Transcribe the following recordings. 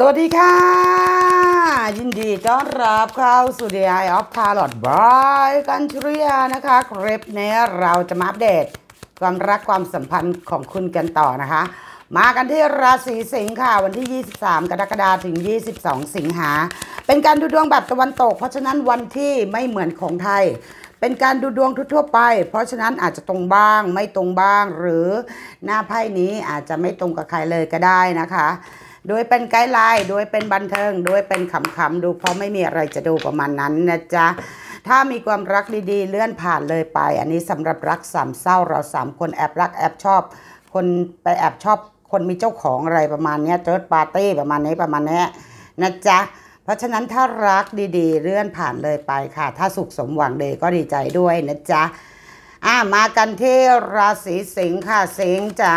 สวัสดีค่ะ ยินดีต้อนรับเข้าสู่ดีไอออฟพาลอดบ o ยกันชุริยานะคะคลิปนี้เราจะมาอัปเดตความรักความสัมพันธ์ของคุณกันต่อนะคะ มากันที่ราศีสิงค์ค่ะวันที่ 23กรกฎาคมถึง 22 สิงหาเป็นการดูดวงแบบตะวันตก เพราะฉะนั้นวันที่ไม่เหมือนของไทย เป็นการดูดวงทั่วไป เพราะฉะนั้นอาจจะตรงบ้างไม่ตรงบ้าง หรือ หน้าไพ่นี้อาจจะไม่ตรงกับใครเลยก็ได้นะคะโดยเป็นไกด์ไลน์โดยเป็นบันเทิงโดยเป็นขำๆ ดูเพราะไม่มีอะไรจะดูประมาณนั้นนะจ๊ะถ้ามีความรักดีๆเลื่อนผ่านเลยไป อันนี้สำหรับรักสามเศร้าเราสามคนแอบรักแอบชอบ คนไปแอบชอบ คนมีเจ้าของอะไรประมาณนี้เจิร์ดปาร์ตี้ประมาณนี้ประมาณนี้นะจ๊ะเพราะฉะนั้นถ้ารักดี ๆเลื่อนผ่านเลยไปค่ะ ถ้าสุขสมหวังเดยก็ดีใจด้วยนะจ๊ะอ่ามากันที่ราศีสิงค์ค่ะสิงค์จ๋า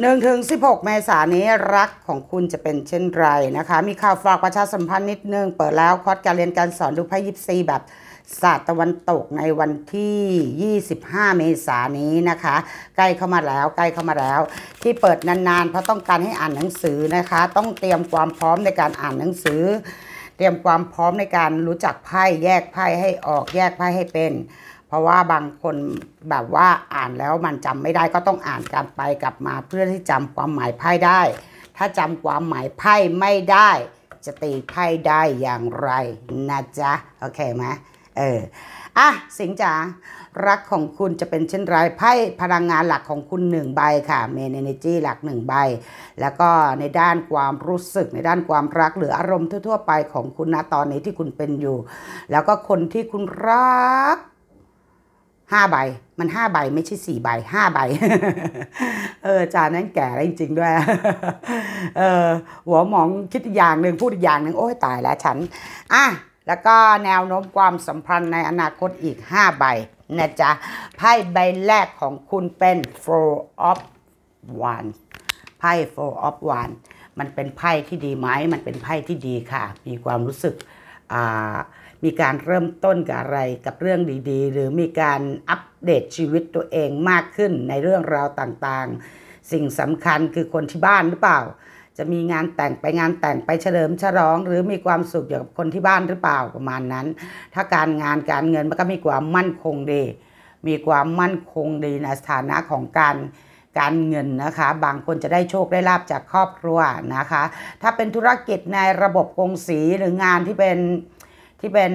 หนึ่งถึงสิบหกเมษายนี้ รักของคุณจะเป็นเช่นไรนะคะ มีข่าว ฝากประชาสัมพันธ์นิด นึง เปิดแล้ว คอร์สการเรียนการสอน ดูไพ่ยิปซี แบบศาสตร์ตะวันตกในวันที่ 25 เมษายนนี้ นะคะ ใกล้เข้ามาแล้วใกล้เข้ามาแล้วที่เปิด นาน ๆ เพราะ ต้องการให้อ่านหนังสือนะคะ ต้องเตรียมความพร้อมในการอ่านหนังสือ เตรียมความพร้อมในการรู้จักไพ่แยกไพ่ให้ออกแยกไพ่ให้เป็นเพราะว่าบางคนแบบว่าอ่านแล้วมันจำไม่ได้ก็ต้องอ่านกลับไปกลับมาเพื่อที่จำความหมายไพ่ได้ ถ้าจำความหมายไพ่ไม่ได้ จะตีไพ่ได้อย่างไรนะจ๊ะโอเคไหมเอออ่ะสิงจ๋ารักของคุณจะเป็นเช่นไรไพ่พลังงานหลักของคุณหนึ่งใบค่ะ เมนเอนจีหลักหนึ่งใบ แล้วก็ในด้านความรู้สึก ในด้านความรัก หรืออารมณ์ทั่วๆไปของคุณนะตอนนี้ที่คุณเป็นอยู่ แล้วก็คนที่คุณรักห้าใบมันห้าใบไม่ใช่สี่ใบห้าใบเออจานนั้นแก่จริง ๆ ด้วยเออหัวหมองคิดอย่างหนึ่งพูดอย่างหนึ่งโอ้ยตายแล้วฉัน อ่ะ แล้วก็แนวโน้มความสัมพันธ์ในอนาคตอีกห้าใบนะจ๊ะไพ่ใบแรกของคุณเป็น four of one ไพ่ four of one มันเป็นไพ่ที่ดีไหมมันเป็นไพ่ที่ดีค่ะ มีความรู้สึกมีการเริ่มต้นกับอะไรกับเรื่องดีๆ หรือมีการอัปเดตชีวิตตัวเองมากขึ้นในเรื่องราวต่างๆ สิ่งสำคัญคือคนที่บ้านหรือเปล่า จะมีงานแต่งไปงานแต่งไปเฉลิมฉลอง หรือมีความสุขอยู่กับคนที่บ้านหรือเปล่าประมาณนั้น ถ้าการงานการเงินมันก็มีความมั่นคงดี มีความมั่นคงดีในสถานะของการการเงินนะคะบางคนจะได้โชคได้ลาบจากครอบครัวนะคะ ถ้าเป็นธุรกิจในระบบกงสีหรืองานที่เป็นที่เป็น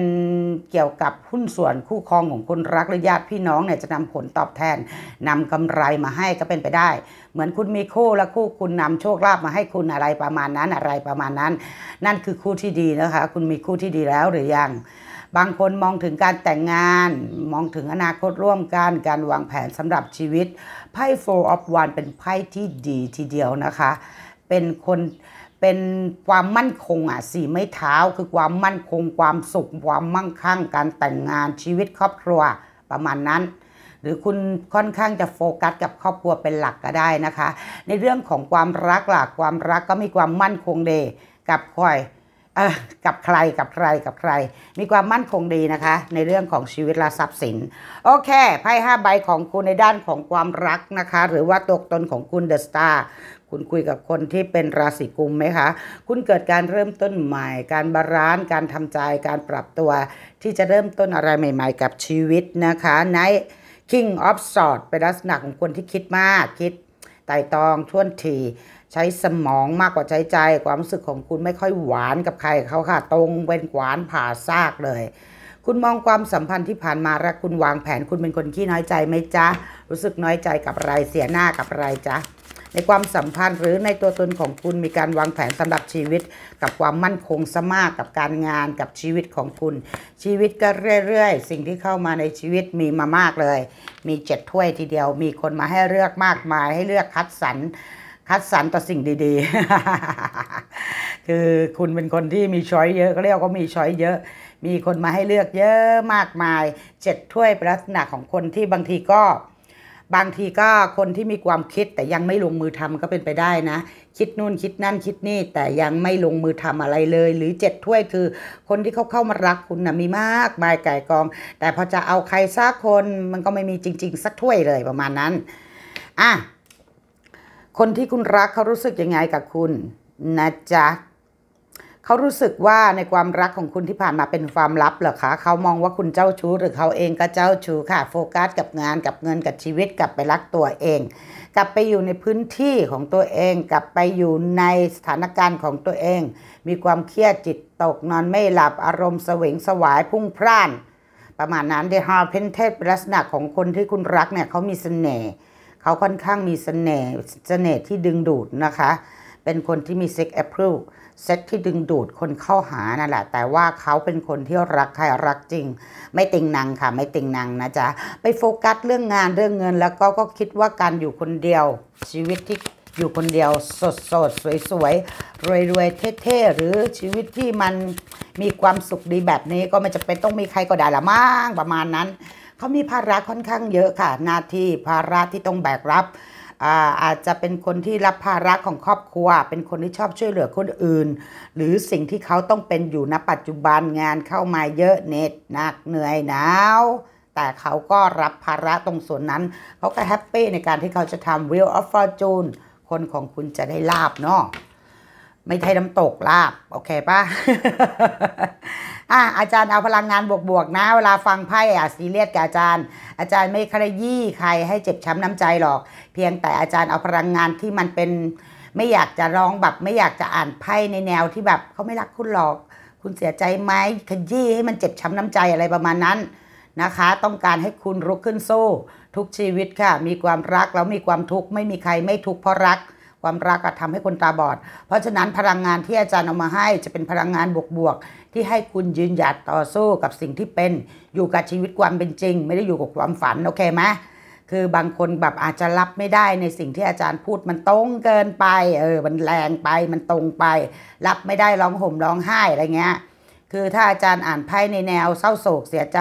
เกี่ยวกับหุ้นส่วนคู่ครองของคนรักหรือญาติพี่น้องเนี่ยจะนำผลตอบแทน นำกำไรมาให้ก็เป็นไปได้ เหมือนคุณมีคู่และคู่คุณนำโชคลาภมาให้คุณอะไรประมาณนั้นอะไรประมาณนั้น นั่นคือคู่ที่ดีนะคะ คุณมีคู่ที่ดีแล้วหรือยังบางคนมองถึงการแต่งงานมองถึงอนาคตร่วมกันการวางแผนสำหรับชีวิตไพ่ Four of One เป็นไพ่ที่ดีทีเดียวนะคะ เป็นคนเป็นความมั่นคงอ่ะสี่ไม่เท้าคือความมั่นคง ความสุขความมั่งคั่งการแต่งงานชีวิตครอบครัวประมาณนั้น หรือคุณค่อนข้างจะโฟกัส กับครอบครัวเป็นหลักก็ได้นะคะ ในเรื่องของความรักหลักความรักก็มีความมั่นคงเดกับคอยกับใครกับใครกับใคร มีความมั่นคงดีนะคะ ในเรื่องของชีวิตและทรัพย์สินโอเคไพ่ห้าใบของคุณในด้านของความรักนะคะ หรือว่าตัวตนของคุณเดอะสตาร์คุณคุยกับคนที่เป็นราศีกุมไหมคะ คุณเกิดการเริ่มต้นใหม่ การบาลานซ์การทำใจการปรับตัว ที่จะเริ่มต้นอะไรใหม่ๆกับชีวิตนะคะใน King of Swords เป็นลักษณะของคนที่คิดมากคิดไต่ตองท่วนทีใช้สมองมากกว่าใช้ใจความรู้สึกของคุณไม่ค่อยหวานกับใครเขาค่ะ ตรงเป็นหวานผ่าซากเลย คุณมองความสัมพันธ์ที่ผ่านมารักคุณวางแผนคุณเป็นคนขี้น้อยใจไหมจ๊ะ รู้สึกน้อยใจกับอะไรเสียหน้ากับอะไรจ๊ะในความสัมพันธ์หรือในตัวตนของคุณมีการวางแผนสำหรับชีวิตกับความมั่นคงสมากกับการงานกับชีวิตของคุณ ชีวิตก็เรื่อย ๆ สิ่งที่เข้ามาในชีวิตมีมามากเลย มีเจ็ดถ้วยทีเดียวมีคนมาให้เลือกมากมายให้เลือกคัดสรรคัดสรรต่อสิ่งดีๆ คือคุณเป็นคนที่มีช้อยเยอะก็เรียกก็มีช้อยเยอะ มีคนมาให้เลือกเยอะมากมาย เจ็ดถ้วยเป็นลักษณะของคนที่บางทีก็ บางทีก็คนที่มีความคิดแต่ยังไม่ลงมือทำก็เป็นไปได้นะ คิดนู่นคิดนั่นคิดนี่แต่ยังไม่ลงมือทำอะไรเลย หรือเจ็ดถ้วยคือคนที่เขาเข้ามารักคุณนะมีมากมายไก่กอง แต่พอจะเอาใครสักคนมันก็ไม่มีจริง ๆ สักถ้วยเลยประมาณนั้นอ่ะคนที่คุณรักเขารู้สึกยังไงกับคุณนะจ๊ะ เขารู้สึกว่าในความรักของคุณที่ผ่านมาเป็นความลับเหรอคะ เขามองว่าคุณเจ้าชู้หรือเขาเองก็เจ้าชู้ค่ะ โฟกัสกับงานกับเงินกับชีวิตกลับไปรักตัวเอง กลับไปอยู่ในพื้นที่ของตัวเองกลับไปอยู่ในสถานการณ์ของตัวเอง มีความเครียดจิตตกนอนไม่หลับอารมณ์เสวงสวายพุ่งพล่าน ประมาณนั้นเดฮาเพนเทสลักษณะของคนที่คุณรักเนี่ยเขามีเสน่ห์เขาค่อนข้างมีเสน่ห์เสน่ห์ที่ดึงดูดนะคะ เป็นคนที่มีเซ็กแอพเูิลเซ็กที่ดึงดูดคนเข้าหานั่นแหละ แต่ว่าเขาเป็นคนที่รักใครรักจริง ไม่ติงนางค่ะไม่ติงนางนะจ๊ะไปโฟกัสเรื่องงานเรื่องเงินแล้วก็ก็คิดว่าการอยู่คนเดียวชีวิตที่อยู่คนเดียวสดสดสวยสวยรวยรวยเท่ๆหรือชีวิตที่มันมีความสุขดีแบบนี้ก็มันจะเป็นต้องมีใครก็ได้ละมั้งประมาณนั้นเขามีภาระค่อนข้างเยอะค่ะหน้าที่ภาระที่ต้องแบกรับอาจจะเป็นคนที่รับภาระของครอบครัว เป็นคนที่ชอบช่วยเหลือคนอื่น หรือสิ่งที่เขาต้องเป็นอยู่ณปัจจุบันงานเข้ามาเยอะเน็ตหนักเหนื่อยหนาว แต่เขาก็รับภาระตรงส่วนนั้นเขาก็แฮปปี้ในการที่เขาจะทำ Wheel of Fortune คนของคุณจะได้ลาบเนาะไม่ใช่น้ำตกลาบ โอเคปะอาจารย์เอาพลังงานบวกๆนะเวลาฟังไพ่อ่ะซีเรียสกับอาจารย์ อาจารย์ไม่ขยี้ใครให้เจ็บช้ำน้ำใจหรอก เพียงแต่อาจารย์เอาพลังงานที่มันเป็นไม่อยากจะร้องแบบไม่อยากจะอ่านไพ่ในแนวที่แบบเขาไม่รักคุณหรอก คุณเสียใจไหมขยี้ให้มันเจ็บช้ำน้ำใจอะไรประมาณนั้นนะคะ ต้องการให้คุณรุกขึ้นสู้ทุกชีวิตค่ะ มีความรักแล้วมีความทุกข์ไม่มีใครไม่ทุกข์เพราะรักความรักอะทำให้คนตาบอด เพราะฉะนั้นพลังงานที่อาจารย์เอามาให้จะเป็นพลังงานบวกๆที่ให้คุณยืนหยัดต่อสู้กับสิ่งที่เป็นอยู่กับชีวิตความเป็นจริง ไม่ได้อยู่กับความฝันโอเคไหมคือบางคนแบบอาจจะรับไม่ได้ในสิ่งที่อาจารย์พูดมันตรงเกินไปเออมันแรงไปมันตรงไป รับไม่ได้ร้องห่มร้องไห้อะไรเงี้ยคือถ้าอาจารย์อ่านไพ่ในแนวเศร้าโศกเสียใจ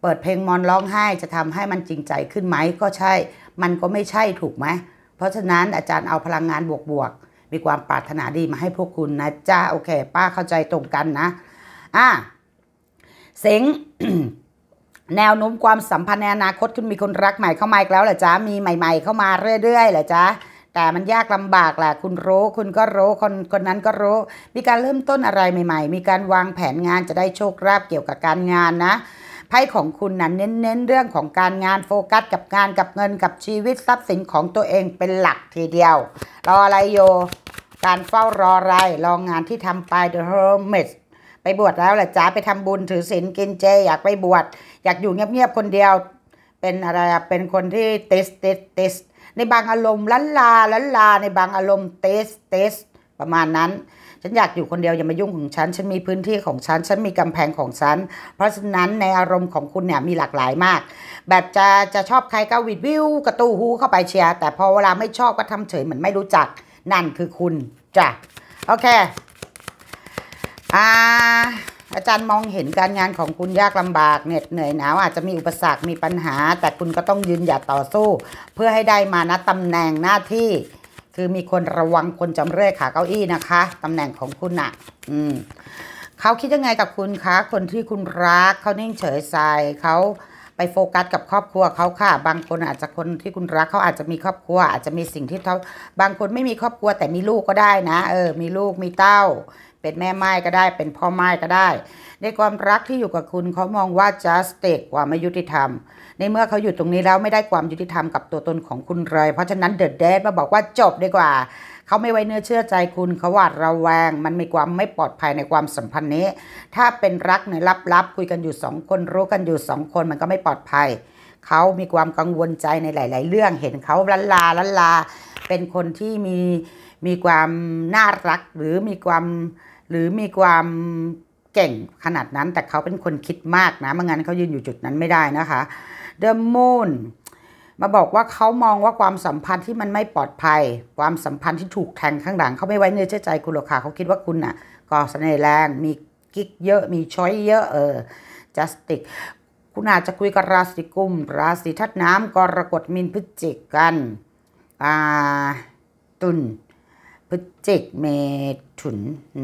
เปิดเพลงมอนร้องไห้จะทำให้มันจริงใจขึ้นไหม ก็ใช่มันก็ไม่ใช่ถูกไหมเพราะฉะนั้นอาจารย์เอาพลังงานบวกๆมีความปรารถนาดีมาให้พวกคุณนะจ้าโอเค ป้าเข้าใจตรงกันนะอ่ะเซ็งแนวโน้มความสัมพันธ์ในอนาคตคุณมีคนรักใหม่เข้ามาอีกแล้วเหรอจ๊ะมีใหม่ๆ เข้ามาเรื่อยๆเหรอจ๊ะแต่มันยากลำบากแหละ คุณรู้คุณก็รู้คนคนนั้นก็รู้มีการเริ่มต้นอะไรใหม่ ๆ มีการวางแผนงานจะได้โชคลาภเกี่ยวกับการงานนะไพ่ของคุณนั้นเน้นเรื่องของการงานโฟกัสกับงานกับเงินกับชีวิตทรัพย์สินของตัวเองเป็นหลักทีเดียว รออะไรโยการเฝ้ารออะไรรองานที่ทำไป The Hermit ไปบวชแล้วแหละจ้าไปทำบุญถือศีลกินเจอยากไปบวชอยากอยู่เงียบๆ คนเดียวเป็นอะไรเป็นคนที่ติสติสติสในบางอารมณ์ลันลาลันลาในบางอารมณ์ติสติสประมาณนั้นฉันอยากอยู่คนเดียว อย่ามายุ่งของฉัน ฉันมีพื้นที่ของฉันฉันมีกำแพงของฉัน เพราะฉะนั้นในอารมณ์ของคุณเนี่ยมีหลากหลายมาก แบบจะจะชอบใครก็วิดวิวกระตูหูเข้าไปเชียร์ แต่พอเวลาไม่ชอบก็ทำเฉยเหมือนไม่รู้จักนั่นคือคุณจ้ะโอเคอาอาจารย์มองเห็นการงานของคุณยากลำบากเหน็ดเหนื่อยหนาวอาจจะมีอุปสรรคมีปัญหา แต่คุณก็ต้องยืนหยัดต่อสู้ เพื่อให้ได้มานะตำแหน่งหน้าที่คือมีคนระวังคนจำเรื่อยขาเก้าอี้นะคะตำแหน่งของคุณอะอืมเขาคิดยังไงกับคุณคะ คนที่คุณรักเขานิ่งเฉยใส่เขาไปโฟกัสกับครอบครัวเขาค่ะ บางคนอาจจะคนที่คุณรักเขาอาจจะมีครอบครัว อาจจะมีสิ่งที่เขาบางคนไม่มีครอบครัวแต่มีลูกก็ได้นะ เออ มีลูกมีเต้า เป็นแม่ไม้ก็ได้ เป็นพ่อไม้ก็ได้ ในความรักที่อยู่กับคุณเขามองว่า just เตกกว่าไม่ยุติธรรมในเมื่อเขาอยู่ตรงนี้แล้วไม่ได้ความยุติธรรมกับตัวตนของคุณเลย เพราะฉะนั้นเดอะเดดมาบอกว่าจบดีกว่า เขาไม่ไว้เนื้อเชื่อใจคุณเขาหวาดระแวง มันมีความไม่ปลอดภัยในความสัมพันธ์นี้ ถ้าเป็นรักในลับ ๆ คุยกันอยู่สองคน รู้กันอยู่สองคน มันก็ไม่ปลอดภัย เขามีความกังวลใจในหลาย ๆ เรื่อง เห็นเขาลันลาลันลา เป็นคนที่มีมีความน่ารักหรือมีความหรือมีความเก่งขนาดนั้น แต่เขาเป็นคนคิดมากนะไม่งั้นเขายืนอยู่จุดนั้นไม่ได้นะคะ The Moon มาบอกว่าเขามองว่าความสัมพันธ์ที่มันไม่ปลอดภัย ความสัมพันธ์ที่ถูกแทงข้างหลังเขาไม่ไว้เนื้อเชื่อใจ คุณหรอกค่ะเขาคิดว่าคุณน่ะก่อเสน่ห์แรงมีกิ๊กเยอะ มีช้อยเยอะ เออจัสติก คุณอาจจะคุยกับราศีกุม ราศีธาตุน้ำกรกฎมีนพฤศจิกกัน อ่า ตุลพฤศจิกเมถุน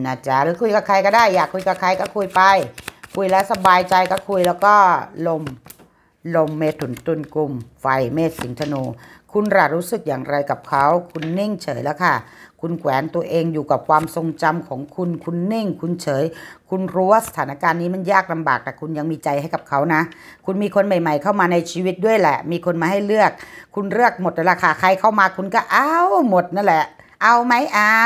นะจ๊ะหรือคุยกับใครก็ได้ อยากคุยกับใครก็คุยไป คุยแล้วสบายใจก็คุย แล้วก็ลมลมเมถุนตุนกลุ่มไฟเมษสิงธนู คุณรารู้สึกอย่างไรกับเขา คุณนิ่งเฉยแล้วค่ะคุณแขวนตัวเองอยู่กับความทรงจำของคุณ คุณนิ่ง คุณเฉย คุณรู้ว่าสถานการณ์นี้มันยากลำบากแต่คุณยังมีใจให้กับเขานะ คุณมีคนใหม่ ๆ เข้ามาในชีวิตด้วยแหละ มีคนมาให้เลือก คุณเลือกหมดแล้วค่ะใครเข้ามาคุณก็เอาหมดนั่นแหละ เอาไหมเอา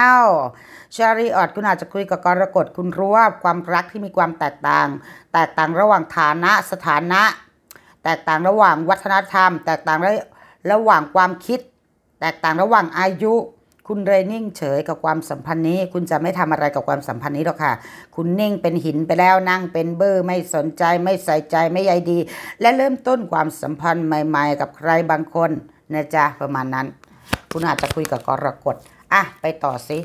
ชาริออดคุณอาจจะคุยกับกรกฎคุณรู้ว่าความรักที่มีความแตกต่าง แตกต่างระหว่างฐานะสถานะแตกต่างระหว่างวัฒนธรรมแตกต่างระระหว่างความคิด แตกต่างระหว่างอายุคุณเรนิ่งเฉยกับความสัมพันธ์นี้ คุณจะไม่ทำอะไรกับความสัมพันธ์นี้หรอกค่ะ คุณนิ่งเป็นหินไปแล้วนั่งเป็นเบอร์ไม่สนใจไม่ใส่ใจไม่ใยดี และเริ่มต้นความสัมพันธ์ใหม่ๆ กับใครบางคนนะจ๊ะประมาณนั้น คุณอาจจะคุยกับกรกฎอ่ะไปต่อสิ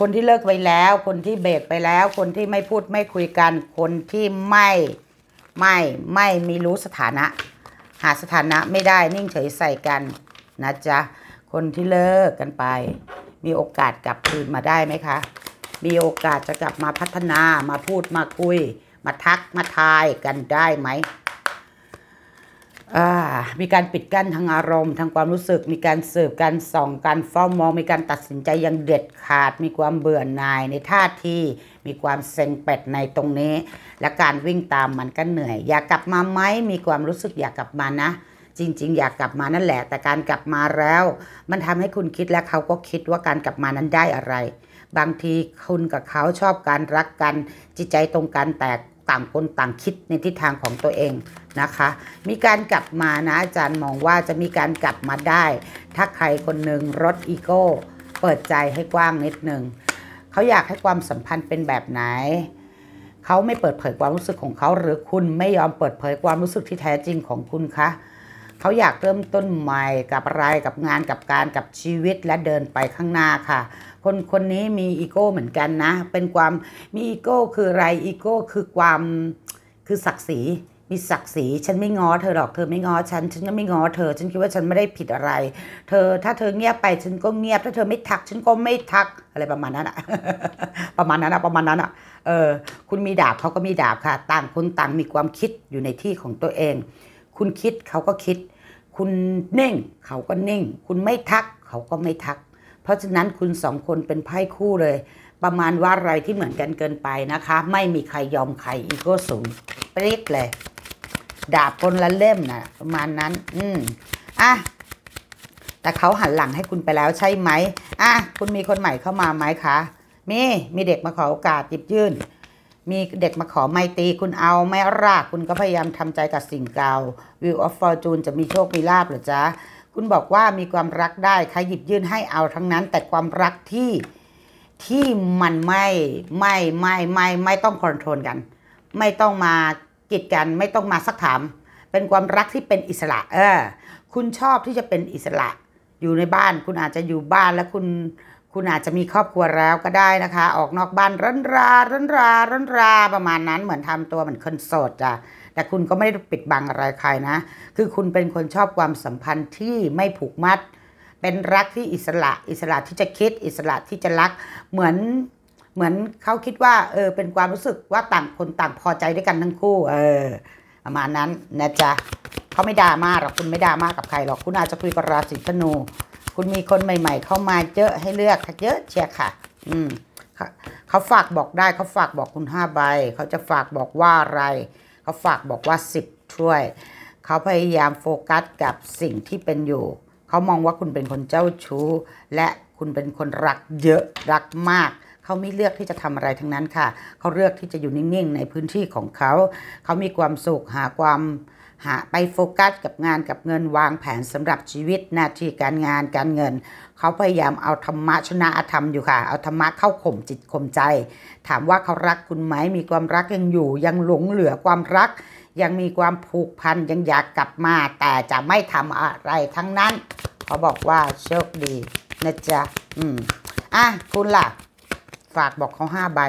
คนที่เลิกไปแล้วคนที่เบรกไปแล้วคนที่ไม่พูดไม่คุยกันคนที่ไม่ไม่ไม่มีรู้สถานะ หาสถานะไม่ได้นิ่งเฉยใส่กันนะจ๊ะคนที่เลิกกันไป มีโอกาสกลับคืนมาได้ไหมคะ มีโอกาสจะกลับมาพัฒนามาพูดมาคุย มาทักมาทายกันได้ไหมมีการปิดกั้นทางอารมณ์ ทางความรู้สึกมีการสืบการส่องการเฝ้ามอง มีการตัดสินใจอย่างเด็ดขาด มีความเบื่อหน่ายในท่าทีมีความเซ็งเป็ดในตรงนี้ และการวิ่งตามมันก็เหนื่อย อยากกลับมาไหมมีความรู้สึกอยากกลับมานะ จริงๆ อยากกลับมานั่นแหละ แต่การกลับมาแล้ว มันทำให้คุณคิดและเขาก็คิดว่าการกลับมานั้นได้อะไร บางทีคุณกับเขาชอบการรักกันจิตใจตรงกันแต่ต่างคนต่างคิดในทิศทางของตัวเองนะคะ มีการกลับมานะอาจารย์มองว่าจะมีการกลับมาได้ ถ้าใครคนหนึ่งลดอีโก้ เปิดใจให้กว้างนิดหนึ่ง เขาอยากให้ความสัมพันธ์เป็นแบบไหน เขาไม่เปิดเผยความรู้สึกของเขาหรือคุณไม่ยอมเปิดเผยความรู้สึกที่แท้จริงของคุณคะเขาอยากเริ่มต้นใหม่กับอะไรกับงานกับการกับชีวิตและเดินไปข้างหน้าค่ะ คนคนนี้มีอีโก้เหมือนกันนะเป็นความมีอีโก้คืออะไรอีโก้คือความคือศักดิ์ศรีมีศักดิ์ศรีฉันไม่ง้อเธอหรอกเธอไม่ง้อฉันฉันก็ไม่ง้อเธอฉันคิดว่าฉันไม่ได้ผิดอะไร เธอถ้าเธอเงียบไปฉันก็เงียบถ้าเธอไม่ทักฉันก็ไม่ทักอะไรประมาณนั้นอะประมาณนั้นอะประมาณนั้นอะเออคุณมีดาบเขาก็มีดาบค่ะ ต่างคนต่างมีความคิดอยู่ในที่ของตัวเอง คุณคิดเขาก็คิดคุณนิ่ง เขาก็นิ่ง คุณไม่ทัก เขาก็ไม่ทัก เพราะฉะนั้นคุณสองคนเป็นไพ่คู่เลย ประมาณว่าอะไรที่เหมือนกันเกินไปนะคะ ไม่มีใครยอมใครอีโก้สูงปริยดเลยดาบคนละเล่มนะประมาณนั้น อืมอ่ะแต่เขาหันหลังให้คุณไปแล้วใช่ไหมอ่ะคุณมีคนใหม่เข้ามาไหมคะมีมีเด็กมาขอโอกาสหยิบยื่นมีเด็กมาขอไม่ตีคุณเอาไม่รากคุณก็พยายามทำใจกับสิ่งเก่า View of Fortune จะมีโชคมีลาบหรือจ๊ะ คุณบอกว่ามีความรักได้ใครหยิบยื่นให้เอาทั้งนั้น แต่ความรักที่ที่มันไม่ไม่ไม่ไม่ ไม่ต้องคอนโทรลกัน ไม่ต้องมากีดกัน ไม่ต้องมาสักถาม เป็นความรักที่เป็นอิสระ เออ คุณชอบที่จะเป็นอิสระ อยู่ในบ้านคุณอาจจะอยู่บ้านแล้วคุณคุณอาจจะมีครอบครัวแล้วก็ได้นะคะ ออกนอกบ้านร้อนราร้อนราร้อนรา ประมาณนั้นเหมือน ทำตัวเหมือนคนโสดจ้ะแต่คุณก็ไม่ได้ปิดบังอะไรใครนะ คือคุณเป็นคนชอบความสัมพันธ์ที่ไม่ผูกมัด เป็นรักที่อิสระ อิสระที่จะคิดอิสระที่จะรักเหมือนเหมือนเขาคิดว่าเออเป็นความรู้สึกว่าต่างคนต่างพอใจด้วยกันทั้งคู่ เออ ประมาณนั้นนะจ๊ะเขาไม่ด่ามากหรอกคุณไม่ด่ามากกับใครหรอกคุณอาจจะคุยกับราศีธนูคุณมีคนใหม่ ๆ เข้ามาเยอะให้เลือกเยอะเชียค่ะ อืม เขาฝากบอกได้ เขาฝากบอกคุณห้าใบ เขาจะฝากบอกว่าอะไร เขาฝากบอกว่าสิบถ้วย เขาพยายามโฟกัสกับสิ่งที่เป็นอยู่ เขามองว่าคุณเป็นคนเจ้าชู้ และคุณเป็นคนรักเยอะรักมาก เขาไม่เลือกที่จะทำอะไรทั้งนั้นค่ะ เขาเลือกที่จะอยู่นิ่ง ๆ ในพื้นที่ของเขา เขามีความสุขหาความหาไปโฟกัสกับงานกับเงินวางแผนสำหรับชีวิตหน้าที่การงานการเงิน เขาพยายามเอาธรรมะชนะอธรรมอยู่ค่ะ เอาธรรมะเข้าข่มจิตข่มใจ ถามว่าเขารักคุณไหมมีความรักยังอยู่ยังหลงเหลือความรัก ยังมีความผูกพันยังอยากกลับมา แต่จะไม่ทำอะไรทั้งนั้นเขาบอกว่าโชคดีนะจ๊ะอืมอ่ะคุณล่ะ ฝากบอกเขาห้าใบ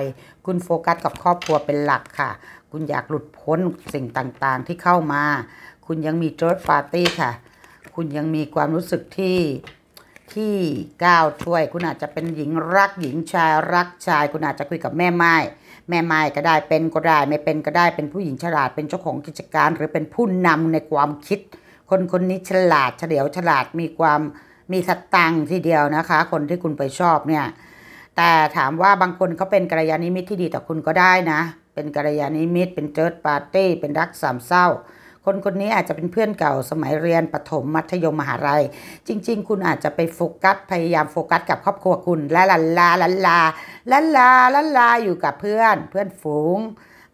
คุณโฟกัสกับครอบครัวเป็นหลักค่ะคุณอยากหลุดพ้นสิ่งต่างๆที่เข้ามา คุณยังมีเจอร์ดปาร์ตี้ค่ะ คุณยังมีความรู้สึกที่ที่ก้าวช่วย คุณอาจจะเป็นหญิงรักหญิงชายรักชาย คุณอาจจะคุยกับแม่ไม้แม่ไม้ก็ได้เป็นก็ได้ไม่เป็นก็ได้เป็นผู้หญิงฉลาดเป็นเจ้าของกิจการหรือเป็นผู้นำในความคิด คนคนนี้ฉลาดเฉลียวฉลาดมีความมีสตังทีเดียวนะคะ คนที่คุณไปชอบเนี่ย แต่ถามว่าบางคนเขาเป็นกระยาณมิตที่ดีต่อคุณก็ได้นะเป็นกระยาณิมิตรเป็นเจิร์ดปาร์ตี้เป็นรักสามเศร้า คนคนนี้อาจจะเป็นเพื่อนเก่าสมัยเรียน ประถมมัธยมมหาลัยจริง ๆ คุณอาจจะไปโฟกัส พยายามโฟกัสกับครอบครัวคุณ และลันลาลันลาลันลาลันลาอยู่กับเพื่อน เพื่อนฝูง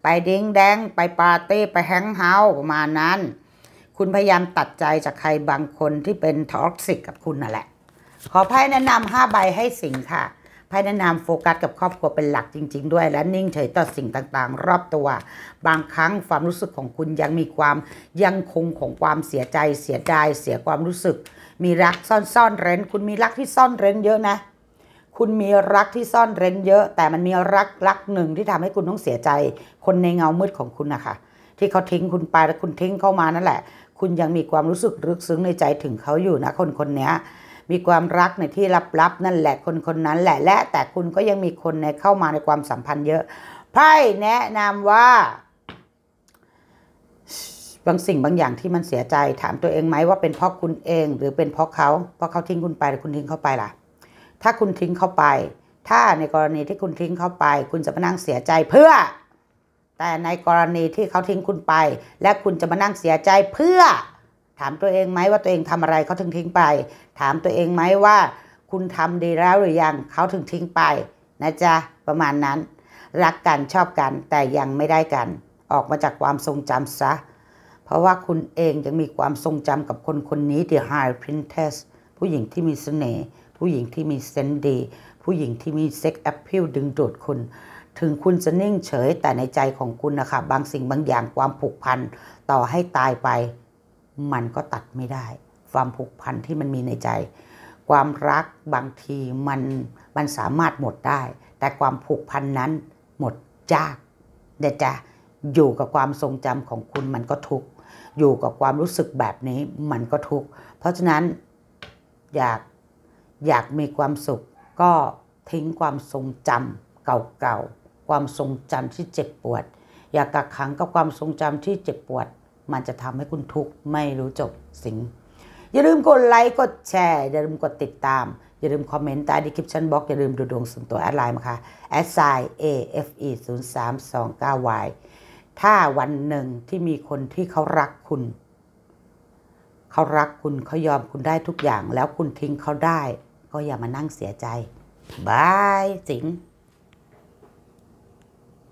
ไปดิ้งแดงไปปาร์ตี้ ไปแฮงเฮาประมาณนั้น คุณพยายามตัดใจจากใครบางคนที่เป็นท็อกซิกกับคุณนั่นแหละ ขอไพ่แนะนำห้าใบให้สิงค่ะไพ่แนะนำโฟกัสกับครอบครัวเป็นหลักจริงๆด้วยและนิ่งเฉยต่อสิ่งต่างๆรอบตัว บางครั้งความรู้สึกของคุณยังมีความยังคงของความเสียใจ เสียดายเสียความรู้สึก มีรักซ่อนซ่อนเร้นคุณมีรักที่ซ่อนเร้นเยอะนะ คุณมีรักที่ซ่อนเร้นเยอะ แต่มันมีรักรักหนึ่งที่ทำให้คุณต้องเสียใจ คนในเงามืดของคุณนะคะที่เขาทิ้งคุณไปแล้วคุณทิ้งเข้ามานั่นแหละ คุณยังมีความรู้สึกลึกซึ้งในใจถึงเขาอยู่นะ คนคนนี้มีความรักในที่ลับๆนั่นแหละคนคนนั้นแหละและแต่คุณก็ยังมีคนในเข้ามาในความสัมพันธ์เยอะไพ่แนะนำว่า บางสิ่งบางอย่างที่มันเสียใจ ถามตัวเองไหมว่าเป็นเพราะคุณเอง หรือเป็นเพราะเขา เพราะเขาทิ้งคุณไปหรือคุณทิ้งเขาไปล่ะ ถ้าคุณทิ้งเขาไป ถ้าในกรณีที่คุณทิ้งเขาไป คุณจะมานั่งเสียใจเพื่อ แต่ในกรณีที่เขาทิ้งคุณไป และคุณจะมานั่งเสียใจเพื่อถามตัวเองไหมว่าตัวเองทำอะไรเขาถึงทิ้งไป ถามตัวเองไหมว่า คุณทำดีแล้วหรือยังเขาถึงทิ้งไป นะจ๊ะประมาณนั้น รักกันชอบกันแต่ยังไม่ได้กัน ออกมาจากความทรงจำซะ เพราะว่าคุณเองยังมีความทรงจำกับคนคนนี้ The High Princess ผู้หญิงที่มีสเสน่ห์ผู้หญิงที่มีเซนดี ผู้หญิงที่มีเซ็กแอปพิลดึงดูดคุณ ถึงคุณจะนิ่งเฉยแต่ในใจของคุณนะคะบางสิ่งบางอย่างความผูกพันต่อให้ตายไปมันก็ตัดไม่ได้ ความผูกพันที่มันมีในใจ ความรักบางที มันมันสามารถหมดได้ แต่ความผูกพัน นั้นหมดยากเดี๋ยวจะอยู่กับความทรงจำของคุณมันก็ทุกข์อยู่กับความรู้สึกแบบนี้มันก็ทุกข์เพราะฉะนั้น อยาก อยากมีความสุขก็ทิ้งความทรงจำเก่าๆความทรงจำที่เจ็บปวด อยากกักขังกับความทรงจำที่เจ็บปวดมันจะทำให้คุณทุกข์ ไม่รู้จบสิง อย่าลืมกดไลค์กดแชร์ อย่าลืมกดติดตาม อย่าลืมคอมเมนต์ใต้ดีคริปชั่นบล็อกอย่าลืมดูดวงส่วนตัวแอดไลน์มาค่ะแอดไซน์เอฟอีศูนย์สามสองเก้าวายถ้าวันหนึ่งที่มีคนที่เขารักคุณ เขารักคุณเขายอมคุณได้ทุกอย่าง แล้วคุณทิ้งเขาได้ ก็อย่ามานั่งเสียใจบาย สิง